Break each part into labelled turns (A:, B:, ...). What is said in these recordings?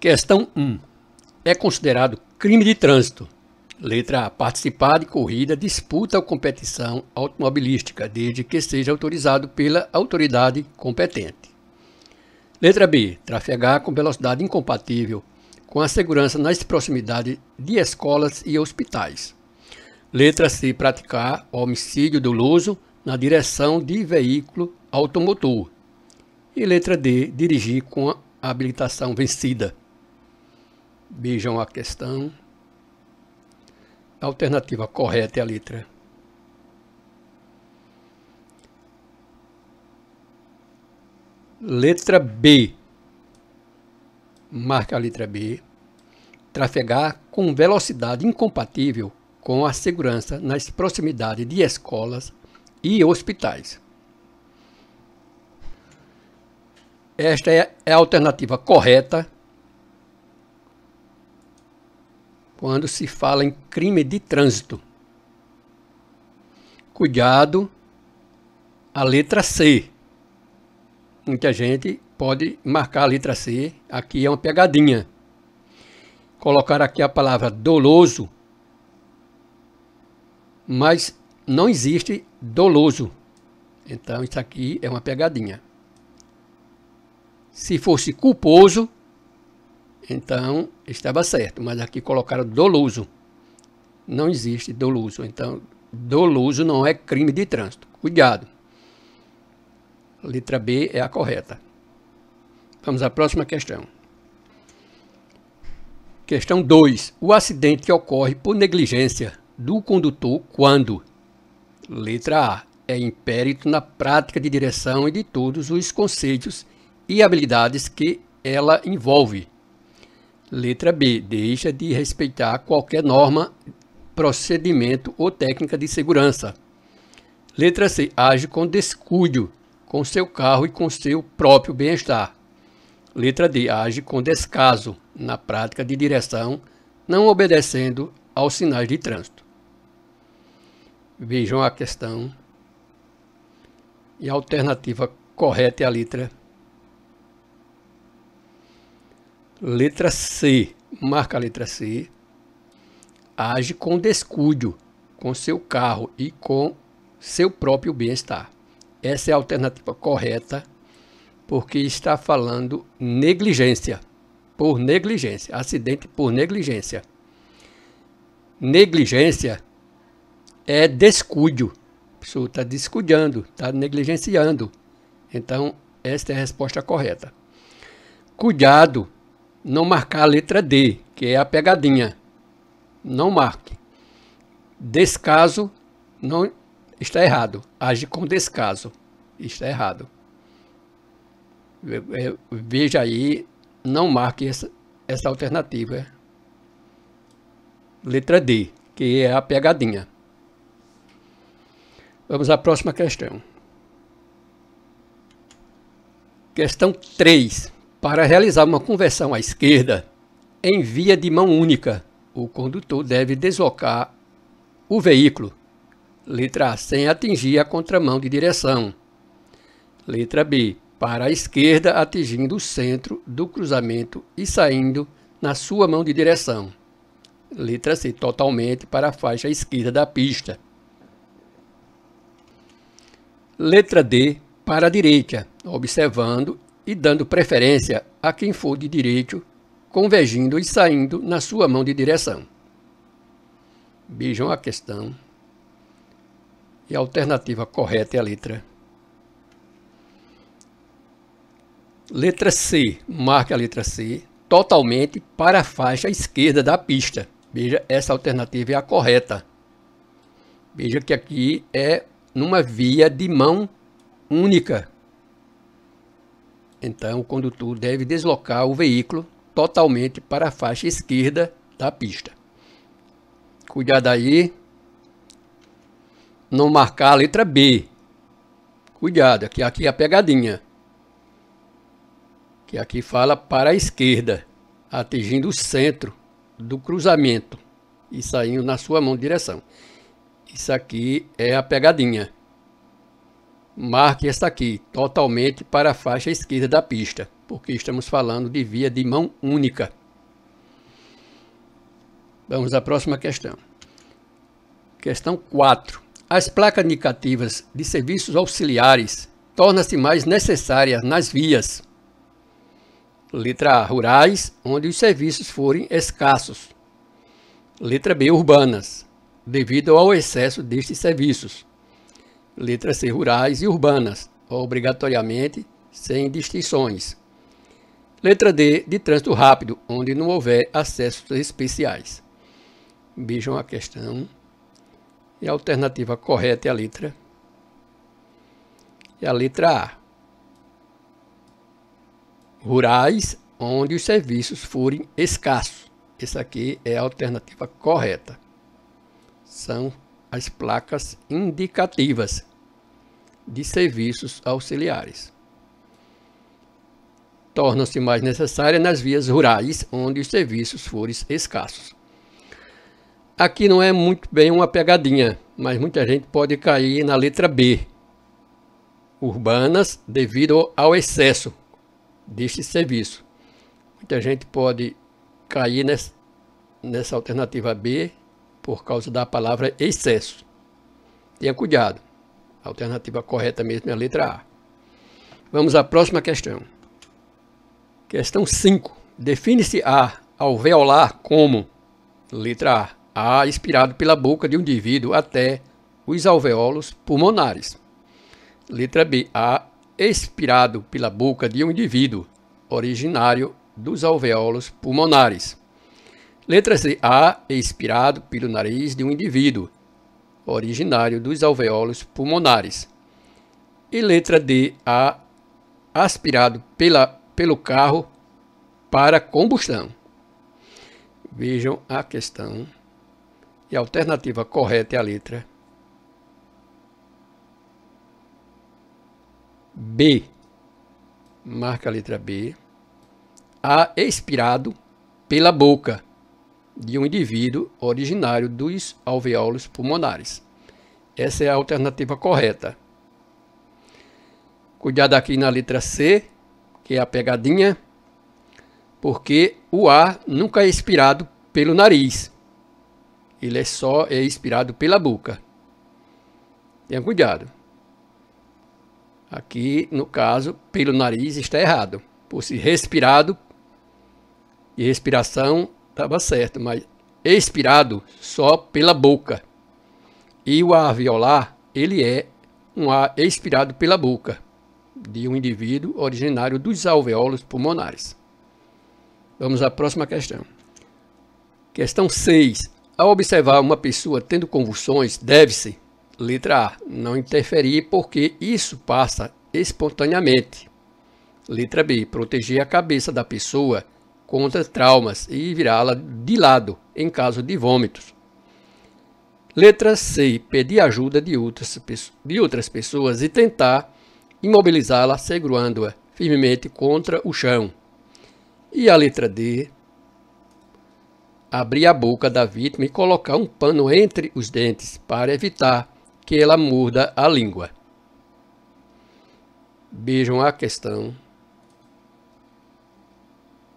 A: Questão 1. É considerado crime de trânsito. Letra A. Participar de corrida, disputa ou competição automobilística, desde que seja autorizado pela autoridade competente. Letra B. Trafegar com velocidade incompatível com a segurança nas proximidades de escolas e hospitais. Letra C. Praticar homicídio doloso na direção de veículo automotor. E letra D. Dirigir com a habilitação vencida bijam a questão. A alternativa correta é a letra letra B. Marca a letra B. Trafegar com velocidade incompatível com a segurança nas proximidades de escolas e hospitais. Esta é a alternativa correta quando se fala em crime de trânsito. Cuidado, a letra C. Muita gente pode marcar a letra C, aqui é uma pegadinha. Colocar aqui a palavra doloso, mas não existe doloso. Então isso aqui é uma pegadinha. Se fosse culposo, então estava certo, mas aqui colocaram doloso. Não existe doloso. Então, doloso não é crime de trânsito. Cuidado. Letra B é a correta. Vamos à próxima questão. Questão 2. O acidente ocorre por negligência do condutor quando? Letra A. É impérito na prática de direção e de todos os conceitos e habilidades que ela envolve. Letra B. Deixa de respeitar qualquer norma, procedimento ou técnica de segurança. Letra C. Age com descuido com seu carro e com seu próprio bem-estar. Letra D. Age com descaso na prática de direção, não obedecendo aos sinais de trânsito. Vejam a questão. E a alternativa correta é a letra Letra C. Marca a letra C. Age com descuido com seu carro e com seu próprio bem-estar. Essa é a alternativa correta, porque está falando negligência. Por negligência. Acidente por negligência. Negligência é descuido. A pessoa está descuidando, está negligenciando. Então, esta é a resposta correta. Cuidado não marcar a letra D, que é a pegadinha. Não marque. Descaso não está errado. Age com descaso. Está errado. É, veja aí, não marque essa, essa alternativa. É? Letra D, que é a pegadinha. Vamos à próxima questão. Questão 3. Para realizar uma conversão à esquerda, em via de mão única, o condutor deve deslocar o veículo. Letra A, sem atingir a contramão de direção. Letra B, para a esquerda, atingindo o centro do cruzamento e saindo na sua mão de direção. Letra C, totalmente para a faixa esquerda da pista. Letra D, para a direita, observando e dando preferência a quem for de direito, convergindo e saindo na sua mão de direção. vejam a questão. E a alternativa correta é a letra. Letra C. Marque a letra C totalmente para a faixa esquerda da pista. Veja, essa alternativa é a correta. Veja que aqui é numa via de mão única. Então, o condutor deve deslocar o veículo totalmente para a faixa esquerda da pista. Cuidado aí, não marcar a letra B. Cuidado, aqui, aqui é a pegadinha. Que aqui fala para a esquerda, atingindo o centro do cruzamento e saindo na sua mão de direção. Isso aqui é a pegadinha marque esta aqui, totalmente para a faixa esquerda da pista, porque estamos falando de via de mão única. Vamos à próxima questão. Questão 4. As placas indicativas de serviços auxiliares tornam-se mais necessárias nas vias. Letra A, rurais, onde os serviços forem escassos. Letra B, urbanas, devido ao excesso destes serviços letra C, rurais e urbanas, obrigatoriamente, sem distinções. Letra D, de trânsito rápido, onde não houver acessos especiais. Vejam a questão. E a alternativa correta é a letra. É a letra A. Rurais, onde os serviços forem escassos. Essa aqui é a alternativa correta. São as placas indicativas de serviços auxiliares. Tornam-se mais necessárias nas vias rurais, onde os serviços forem escassos. Aqui não é muito bem uma pegadinha, mas muita gente pode cair na letra B, urbanas, devido ao excesso deste serviço. Muita gente pode cair nessa, nessa alternativa B por causa da palavra excesso. Tenha cuidado. A alternativa correta mesmo é a letra A. Vamos à próxima questão. Questão 5. Define-se A alveolar como letra A. A inspirado pela boca de um indivíduo até os alvéolos pulmonares. Letra B. A expirado pela boca de um indivíduo originário dos alvéolos pulmonares. Letra C. A é expirado pelo nariz de um indivíduo, originário dos alvéolos pulmonares. E letra D. A aspirado pela, pelo carro para combustão. Vejam a questão. E a alternativa correta é a letra B. Marca a letra B. A expirado pela boca de um indivíduo originário dos alveolos pulmonares. Essa é a alternativa correta. Cuidado aqui na letra C, que é a pegadinha, porque o ar nunca é expirado pelo nariz. Ele é só é expirado pela boca. Tenha cuidado. Aqui, no caso, pelo nariz está errado. Por se respirado, e respiração estava certo, mas expirado só pela boca. E o ar violar, ele é um ar expirado pela boca de um indivíduo originário dos alveolos pulmonares. Vamos à próxima questão. Questão 6. Ao observar uma pessoa tendo convulsões, deve-se, letra A, não interferir porque isso passa espontaneamente. Letra B, proteger a cabeça da pessoa contra traumas e virá-la de lado em caso de vômitos. Letra C. Pedir ajuda de outras, de outras pessoas e tentar imobilizá-la, segurando-a firmemente contra o chão. E a letra D. Abrir a boca da vítima e colocar um pano entre os dentes para evitar que ela morda a língua. Vejam a questão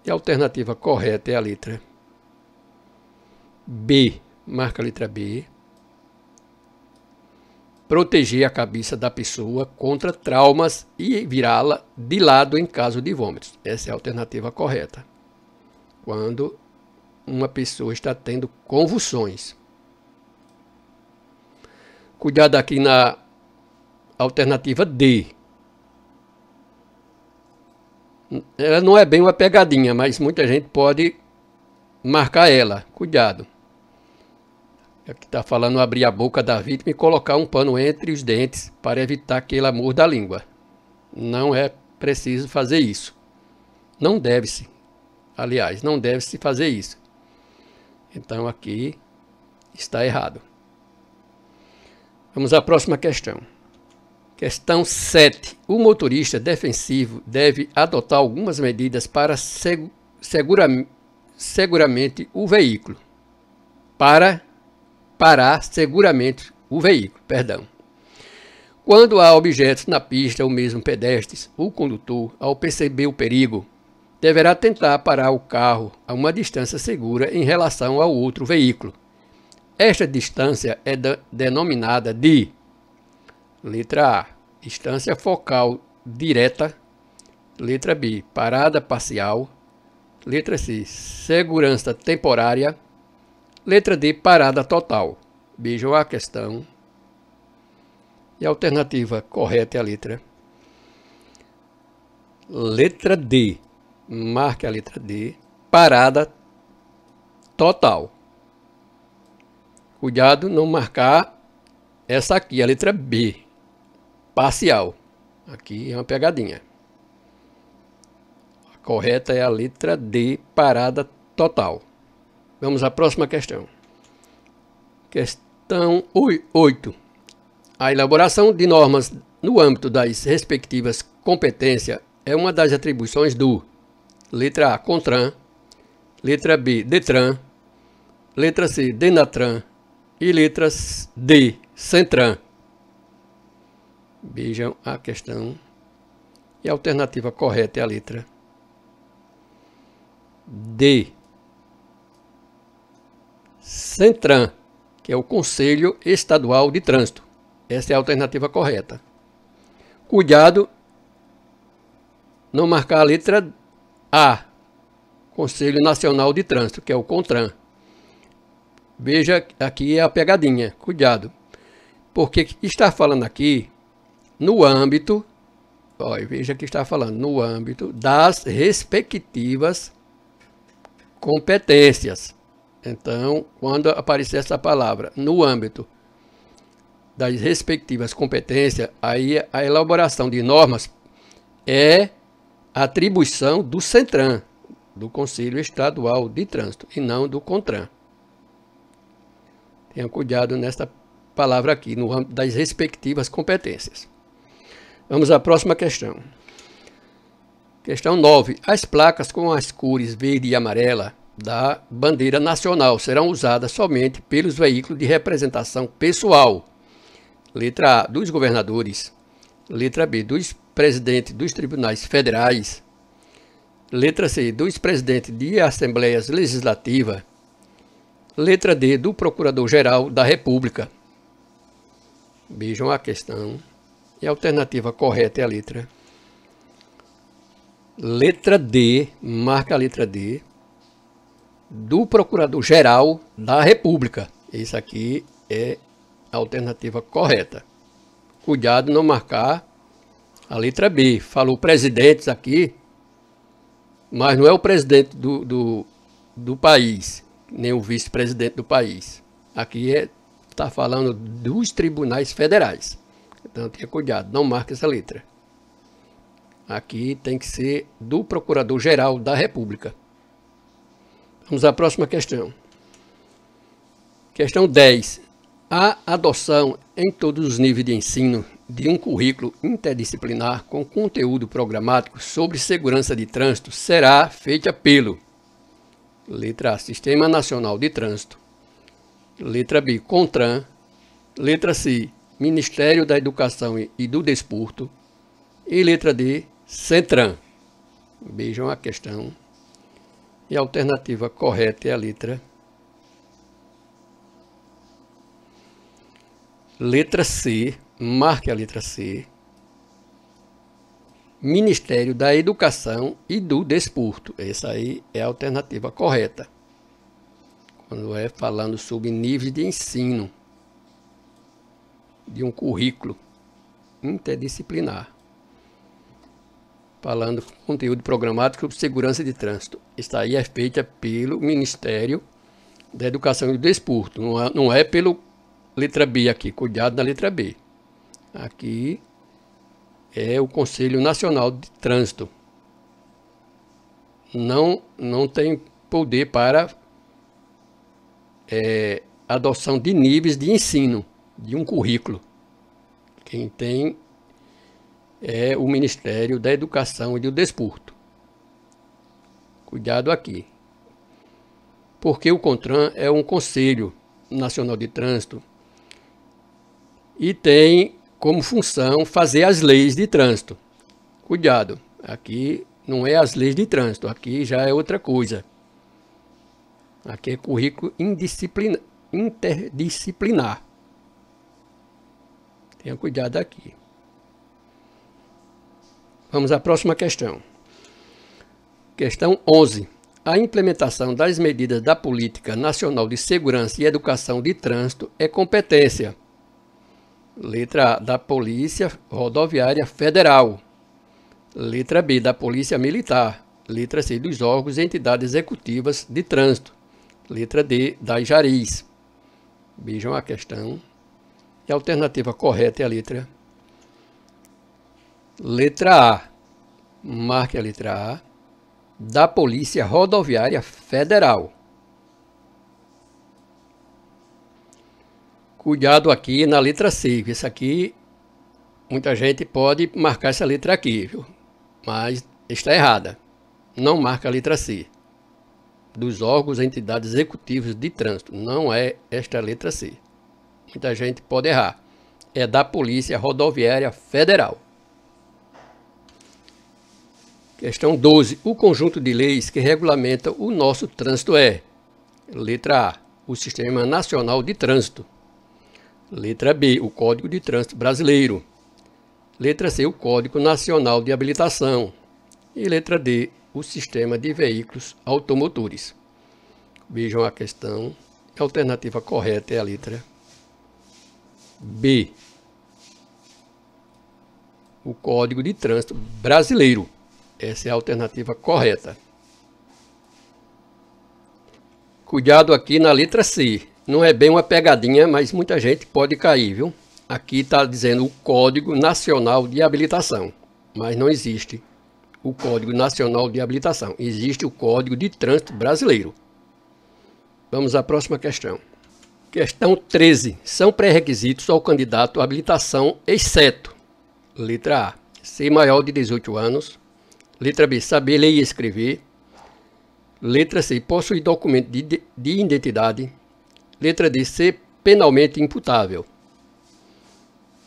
A: e a alternativa correta é a letra B. Marca a letra B. Proteger a cabeça da pessoa contra traumas e virá-la de lado em caso de vômitos. Essa é a alternativa correta. Quando uma pessoa está tendo convulsões. Cuidado aqui na alternativa D ela não é bem uma pegadinha, mas muita gente pode marcar ela. Cuidado. Aqui é está falando abrir a boca da vítima e colocar um pano entre os dentes para evitar que ela morda a língua. Não é preciso fazer isso. Não deve-se. Aliás, não deve-se fazer isso. Então aqui está errado. Vamos à próxima questão. Questão 7. O motorista defensivo deve adotar algumas medidas para seg segura seguramente o veículo. Para parar seguramente o veículo, perdão. Quando há objetos na pista ou mesmo pedestres, o condutor, ao perceber o perigo, deverá tentar parar o carro a uma distância segura em relação ao outro veículo. Esta distância é denominada de Letra A, distância focal direta. Letra B, parada parcial. Letra C, segurança temporária. Letra D, parada total. Vejam a questão. E a alternativa correta é a letra. Letra D. Marque a letra D. Parada total. Cuidado não marcar essa aqui, a letra B parcial. Aqui é uma pegadinha. A correta é a letra D, parada total. Vamos à próxima questão. Questão 8. A elaboração de normas no âmbito das respectivas competências é uma das atribuições do letra A, CONTRAN, letra B, DETRAN, letra C, DENATRAN e letras D, CENTRAN. Vejam a questão. E a alternativa correta é a letra D. Centran, que é o Conselho Estadual de Trânsito. Essa é a alternativa correta. Cuidado não marcar a letra A, Conselho Nacional de Trânsito, que é o CONTRAN. Veja aqui é a pegadinha, cuidado. Porque está falando aqui no âmbito, olha, veja que está falando, no âmbito das respectivas competências. Então, quando aparecer essa palavra, no âmbito das respectivas competências, aí a elaboração de normas é atribuição do CENTRAN, do Conselho Estadual de Trânsito, e não do CONTRAN. Tenha cuidado nesta palavra aqui, no âmbito das respectivas competências. Vamos à próxima questão. Questão 9. As placas com as cores verde e amarela da bandeira nacional serão usadas somente pelos veículos de representação pessoal. Letra A, dos governadores. Letra B, dos presidentes dos tribunais federais. Letra C, dos presidentes de assembleias legislativas. Letra D, do Procurador-Geral da República. Vejam a questão e a alternativa correta é a letra. Letra D, marca a letra D, do Procurador-Geral da República. Isso aqui é a alternativa correta. Cuidado não marcar a letra B. Falou presidentes aqui, mas não é o presidente do, do, do país, nem o vice-presidente do país. Aqui está é, tá falando dos tribunais federais. Então tenha cuidado, não marque essa letra. Aqui tem que ser do Procurador-Geral da República. Vamos à próxima questão. Questão 10. A adoção em todos os níveis de ensino de um currículo interdisciplinar com conteúdo programático sobre segurança de trânsito será feita pelo letra A, Sistema Nacional de Trânsito, letra B, CONTRAN, letra C, Ministério da Educação e do Desporto. E letra D, Centram. Vejam a questão. E a alternativa correta é a letra Letra C, marque a letra C. Ministério da Educação e do Desporto. Essa aí é a alternativa correta. Quando é falando sobre níveis de ensino de um currículo interdisciplinar, falando conteúdo programático sobre segurança de trânsito. Isso aí é feita pelo Ministério da Educação e do Desporto, não é, não é pelo letra B aqui, cuidado na letra B. Aqui é o Conselho Nacional de Trânsito. Não, não tem poder para é, adoção de níveis de ensino de um currículo. Quem tem é o Ministério da Educação e do Desporto. Cuidado aqui. Porque o CONTRAN é um Conselho Nacional de Trânsito e tem como função fazer as leis de trânsito. Cuidado, aqui não é as leis de trânsito, aqui já é outra coisa. Aqui é currículo interdisciplinar. Tenha cuidado aqui. Vamos à próxima questão. Questão 11. A implementação das medidas da Política Nacional de Segurança e Educação de Trânsito é competência. Letra A, da Polícia Rodoviária Federal. Letra B, da Polícia Militar. Letra C, dos órgãos e entidades executivas de trânsito. Letra D, das Jaris. Vejam a questão e é a alternativa correta é a letra Letra A. Marque a letra A. Da Polícia Rodoviária Federal. Cuidado aqui na letra C. Isso aqui, muita gente pode marcar essa letra aqui, viu? Mas está errada. Não marca a letra C. Dos órgãos e entidades executivas de trânsito. Não é esta letra C muita gente pode errar. É da Polícia Rodoviária Federal. Questão 12. O conjunto de leis que regulamenta o nosso trânsito é: letra A, o Sistema Nacional de Trânsito. Letra B, o Código de Trânsito Brasileiro. Letra C, o Código Nacional de Habilitação. E letra D, o Sistema de Veículos Automotores. Vejam a questão. A alternativa correta é a letra B. O Código de Trânsito Brasileiro. Essa é a alternativa correta. Cuidado aqui na letra C. Não é bem uma pegadinha, mas muita gente pode cair, viu? Aqui está dizendo o Código Nacional de Habilitação, mas não existe o Código Nacional de Habilitação. Existe o Código de Trânsito Brasileiro. Vamos à próxima questão. Questão 13. São pré-requisitos ao candidato à habilitação, exceto: letra A. Ser maior de 18 anos. Letra B. Saber ler e escrever. Letra C. Possuir documento de, de identidade. Letra D. Ser penalmente imputável.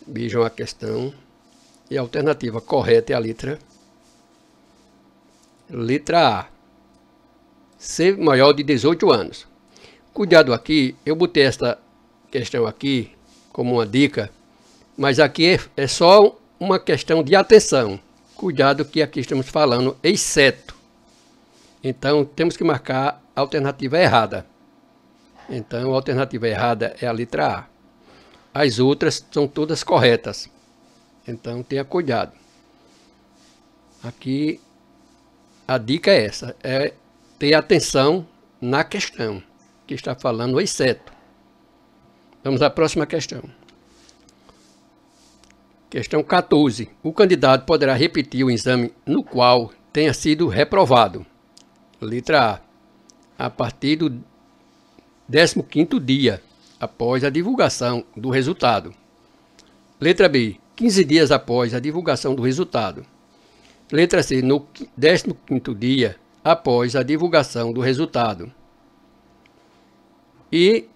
A: Vejam a questão. E a alternativa correta é a letra. Letra A. Ser maior de 18 anos. Cuidado aqui, eu botei esta questão aqui como uma dica, mas aqui é, é só uma questão de atenção. Cuidado que aqui estamos falando exceto. Então temos que marcar a alternativa errada. Então a alternativa errada é a letra A. As outras são todas corretas. Então tenha cuidado. Aqui a dica é essa, é ter atenção na questão que está falando o exceto. Vamos à próxima questão. Questão 14. O candidato poderá repetir o exame no qual tenha sido reprovado. Letra A. A partir do 15º dia após a divulgação do resultado. Letra B. 15 dias após a divulgação do resultado. Letra C. No 15º dia após a divulgação do resultado e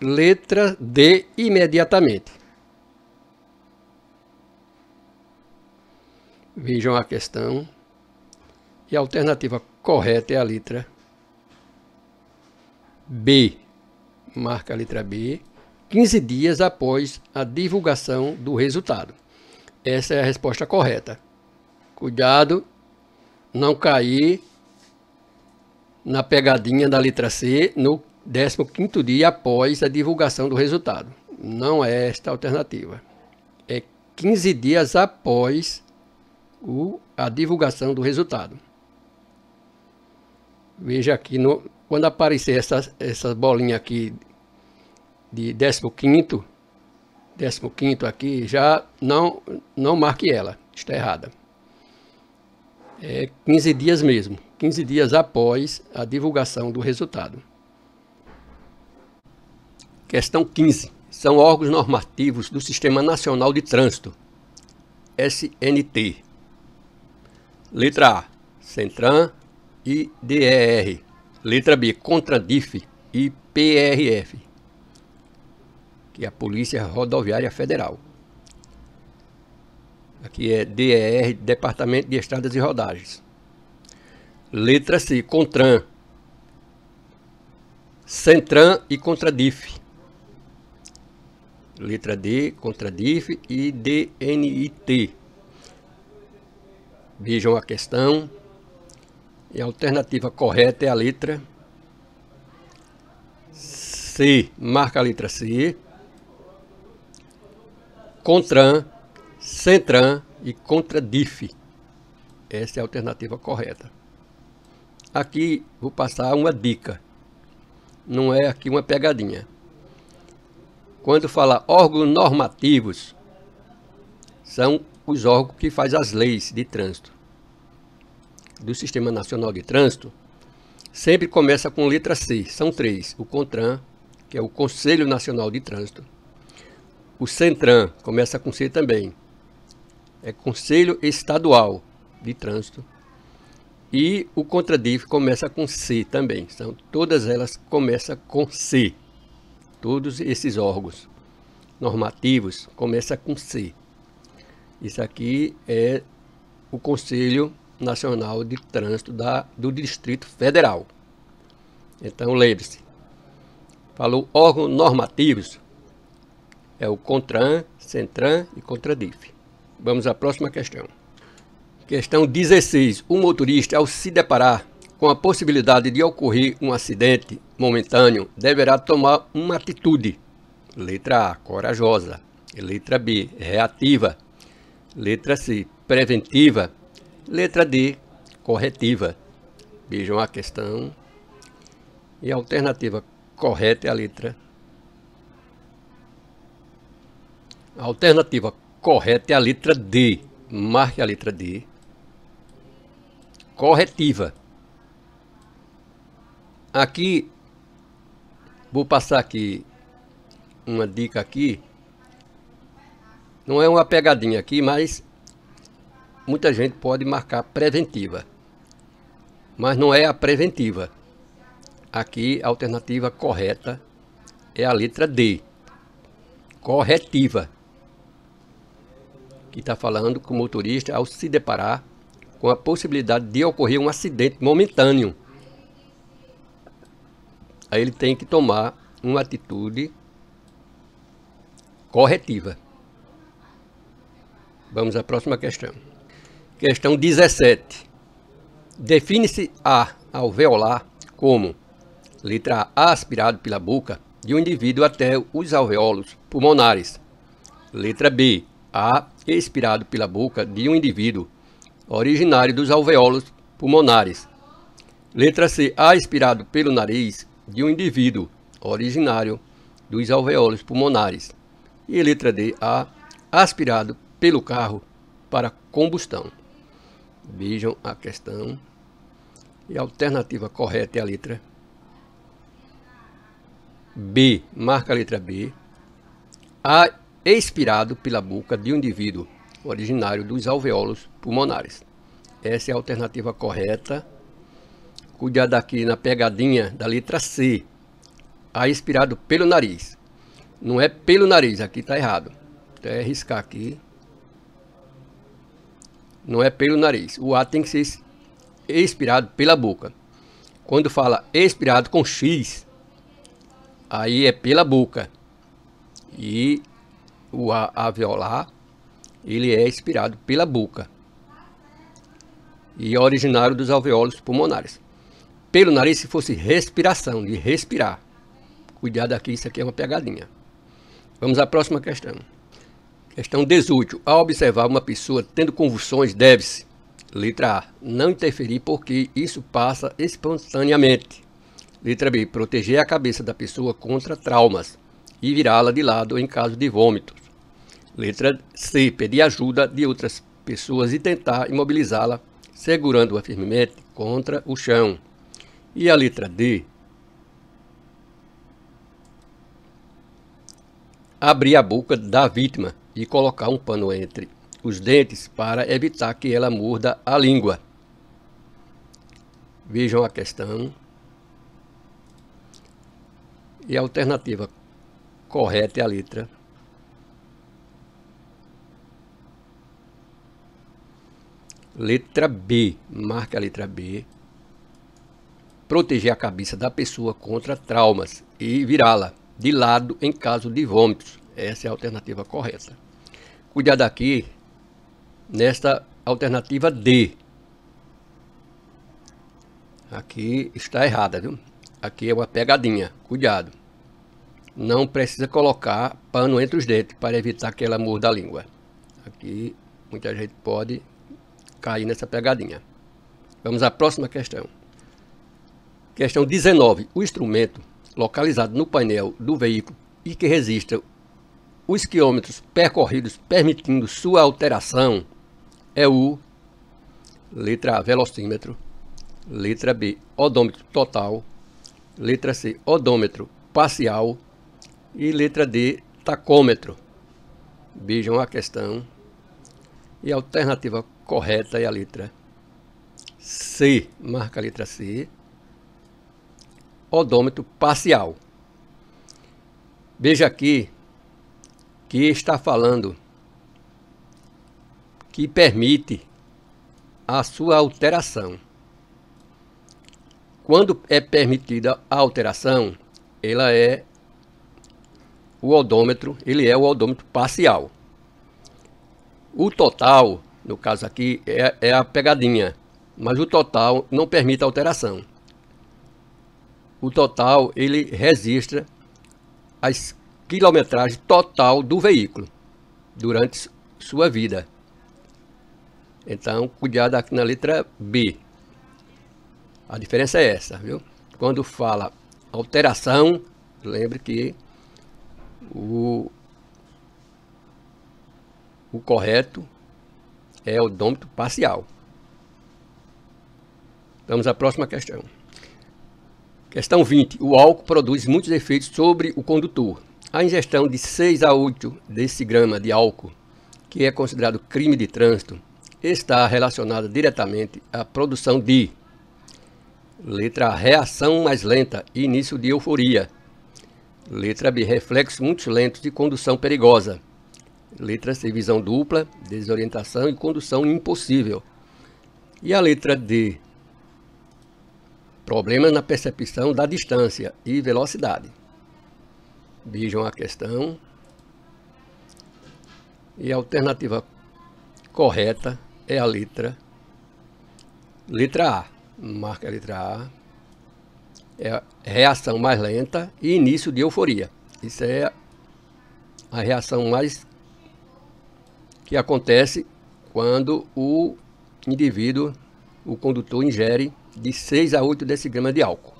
A: letra D imediatamente. Vejam a questão. E a alternativa correta é a letra B. Marca a letra B. 15 dias após a divulgação do resultado. Essa é a resposta correta. Cuidado, não cair na pegadinha da letra C no 15 dia após a divulgação do resultado. Não é esta a alternativa. É 15 dias após o, a divulgação do resultado. Veja aqui, no, quando aparecer essa, essa bolinha aqui de 15 15 aqui, já não, não marque ela, está errada. É 15 dias mesmo, 15 dias após a divulgação do resultado. Questão 15. São órgãos normativos do Sistema Nacional de Trânsito, SNT. Letra A, Centran e DER. Letra B, Contradif e PRF, que é a Polícia Rodoviária Federal. Aqui é DER, Departamento de Estradas e Rodagens. Letra C, CONTRAN. CENTRAN e CONTRADIF letra D, contra DIF e DNIT. Vejam a questão. E a alternativa correta é a letra C. Marca a letra C. Contran, Centran e DIF. Essa é a alternativa correta. Aqui vou passar uma dica. Não é aqui uma pegadinha quando fala órgãos normativos, são os órgãos que fazem as leis de trânsito. Do Sistema Nacional de Trânsito, sempre começa com letra C, são três. O CONTRAN, que é o Conselho Nacional de Trânsito. O CENTRAN, começa com C também. É Conselho Estadual de Trânsito. E o CONTRADIF começa com C também. São, então, todas elas começam com C todos esses órgãos normativos começa com C. Isso aqui é o Conselho Nacional de Trânsito da, do Distrito Federal. Então lembre-se, falou órgãos normativos, é o CONTRAN, CENTRAN e CONTRADIF. Vamos à próxima questão. Questão 16. O motorista, ao se deparar com a possibilidade de ocorrer um acidente momentâneo, deverá tomar uma atitude. Letra A, corajosa. Letra B, reativa. Letra C, preventiva. Letra D, corretiva. Vejam a questão. E a alternativa correta é a letra. A alternativa correta é a letra D. Marque a letra D. Corretiva. Aqui, vou passar aqui uma dica aqui. Não é uma pegadinha aqui, mas muita gente pode marcar preventiva. Mas não é a preventiva. Aqui a alternativa correta é a letra D. Corretiva. Que está falando que o motorista, ao se deparar com a possibilidade de ocorrer um acidente momentâneo Aí ele tem que tomar uma atitude corretiva. Vamos à próxima questão. Questão 17. Define-se A alveolar como letra A aspirado pela boca de um indivíduo até os alvéolos pulmonares. Letra B, A expirado pela boca de um indivíduo originário dos alvéolos pulmonares. Letra C, A expirado pelo nariz de um indivíduo originário dos alveolos pulmonares. E letra D, A, aspirado pelo carro para combustão. Vejam a questão. E a alternativa correta é a letra B, marca a letra B. A, expirado pela boca de um indivíduo originário dos alveolos pulmonares. Essa é a alternativa correta cuidado daqui na pegadinha da letra C. A expirado pelo nariz. Não é pelo nariz, aqui está errado. Até riscar aqui. Não é pelo nariz. O A tem que ser expirado pela boca. Quando fala expirado com X, aí é pela boca. E o A alveolar, ele é expirado pela boca. E é originário dos alveolos pulmonares pelo nariz se fosse respiração, de respirar. Cuidado aqui, isso aqui é uma pegadinha. Vamos à próxima questão. Questão 18. Ao observar uma pessoa tendo convulsões, deve-se, letra A, não interferir porque isso passa espontaneamente. Letra B, proteger a cabeça da pessoa contra traumas e virá-la de lado em caso de vômitos. Letra C, pedir ajuda de outras pessoas e tentar imobilizá-la, segurando-a firmemente contra o chão. E a letra D? Abrir a boca da vítima e colocar um pano entre os dentes para evitar que ela morda a língua. Vejam a questão. E a alternativa correta é a letra Letra B. Marca a letra B proteger a cabeça da pessoa contra traumas e virá-la de lado em caso de vômitos. Essa é a alternativa correta. Cuidado aqui nesta alternativa D. Aqui está errada, viu? Aqui é uma pegadinha. Cuidado. Não precisa colocar pano entre os dentes para evitar que ela morda a língua. Aqui muita gente pode cair nessa pegadinha. Vamos à próxima questão. Questão 19. O instrumento localizado no painel do veículo e que resista os quilômetros percorridos permitindo sua alteração é o letra A, velocímetro, letra B, odômetro total, letra C, odômetro parcial e letra D, tacômetro. Vejam a questão. E a alternativa correta é a letra C. Marca a letra C odômetro parcial. Veja aqui que está falando que permite a sua alteração. Quando é permitida a alteração, ela é o odômetro, ele é o odômetro parcial. O total, no caso aqui, é, é a pegadinha, mas o total não permite a alteração o total ele registra a quilometragem total do veículo durante sua vida. Então, cuidado aqui na letra B. A diferença é essa, viu? Quando fala alteração, lembre que o, o correto é o odômetro parcial. Vamos à próxima questão. Questão 20. O álcool produz muitos efeitos sobre o condutor. A ingestão de 6 a 8 decigrama de álcool, que é considerado crime de trânsito, está relacionada diretamente à produção de letra A, reação mais lenta e início de euforia. Letra B, reflexos muito lentos de condução perigosa. Letra C, visão dupla, desorientação e condução impossível. E a letra D, Problemas na percepção da distância e velocidade. Vejam a questão. E a alternativa correta é a letra letra A. Marca a letra A. É reação mais lenta e início de euforia. Isso é a reação mais que acontece quando o indivíduo, o condutor ingere de 6 a 8 decigramas de álcool.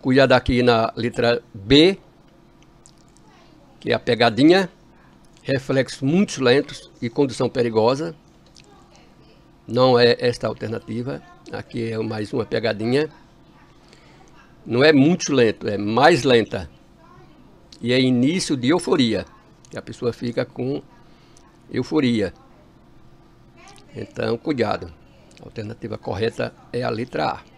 A: Cuidado aqui na letra B, que é a pegadinha, reflexos muito lentos e condução perigosa. Não é esta a alternativa. Aqui é mais uma pegadinha. Não é muito lento, é mais lenta. E é início de euforia. Que a pessoa fica com euforia. Então, cuidado alternativa correta é a letra A.